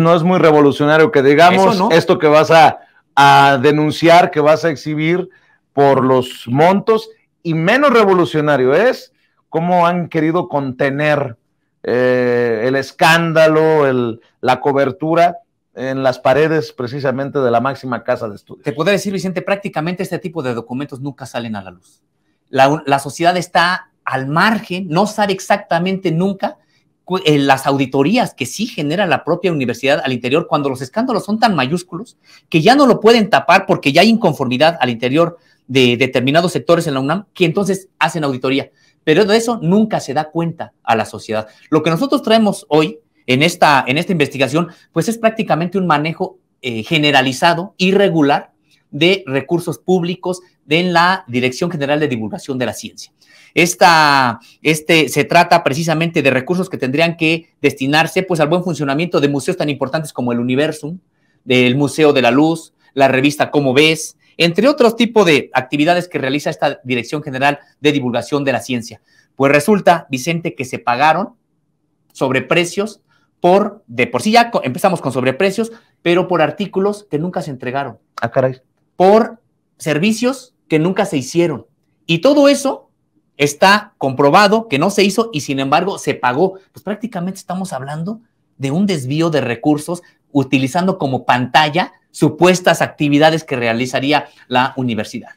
no es muy revolucionario que digamos esto que vas a, denunciar, que vas a exhibir por los montos, y menos revolucionario es cómo han querido contener eh, el escándalo, la cobertura en las paredes precisamente de la máxima casa de estudios. Te puedo decir, Vicente, prácticamente este tipo de documentos nunca salen a la luz. La, la sociedad está al margen, no sabe exactamente nunca eh, las auditorías que sí genera la propia universidad al interior cuando los escándalos son tan mayúsculos que ya no lo pueden tapar porque ya hay inconformidad al interior de determinados sectores en la UNAM que entonces hacen auditoría. Pero de eso nunca se da cuenta a la sociedad. Lo que nosotros traemos hoy en esta, en esta investigación, pues es prácticamente un manejo eh, generalizado, irregular de Recursos Públicos de la Dirección General de Divulgación de la Ciencia. este, se trata precisamente de recursos que tendrían que destinarse pues, al buen funcionamiento de museos tan importantes como el Universum, del Museo de la Luz, la revista Cómo Ves, entre otros tipos de actividades que realiza esta Dirección General de Divulgación de la Ciencia. Pues resulta, Vicente, que se pagaron sobreprecios por, de por sí ya empezamos con sobreprecios, pero por artículos que nunca se entregaron. Ah, caray por servicios que nunca se hicieron. Y todo eso está comprobado que no se hizo y sin embargo se pagó. Pues prácticamente estamos hablando de un desvío de recursos utilizando como pantalla supuestas actividades que realizaría la universidad.